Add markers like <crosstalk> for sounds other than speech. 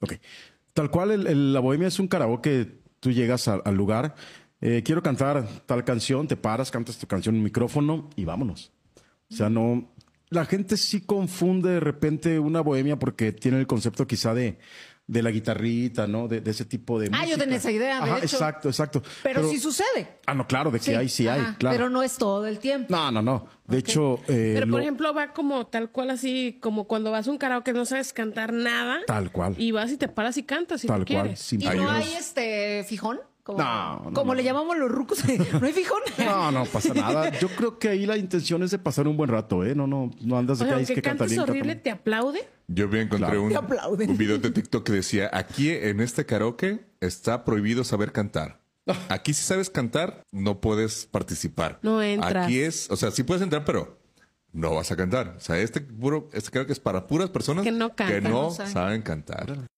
Ok. Tal cual, la bohemia es un karaoke. Tú llegas al, lugar, eh, quiero cantar tal canción, te paras, cantas tu canción en micrófono y vámonos. O sea, no. La gente sí confunde de repente una bohemia porque tiene el concepto quizá de de la guitarrita, ¿no? De, ese tipo de música. Ah, yo tenía esa idea, de Ajá, Exacto, exacto. Pero, si sí sucede. Ah, no, claro, de que sí. hay, sí hay, claro. Pero no es todo el tiempo. No, no, no. De hecho. Eh, pero, por ejemplo, va como tal cual, así como cuando vas a un karaoke no sabes cantar nada. Tal cual. Y vas y te paras y cantas tal cual, quieres. ¿Y no hay este fijón? Como, no, como le llamamos los rucos, ¿eh? no hay fijón. <laughs> No, no pasa nada. Yo creo que ahí la intención es de pasar un buen rato, ¿eh? No, no, no andas o sea, que, Si cantas horrible, te aplaude. Yo me encontré un, un video de <laughs> TikTok que decía, aquí en este karaoke está prohibido saber cantar. Aquí si sabes cantar, no puedes participar. No entras. Aquí es, o sea, sí puedes entrar, pero no vas a cantar. O sea, este puro, este creo que es para puras personas que no, saben cantar.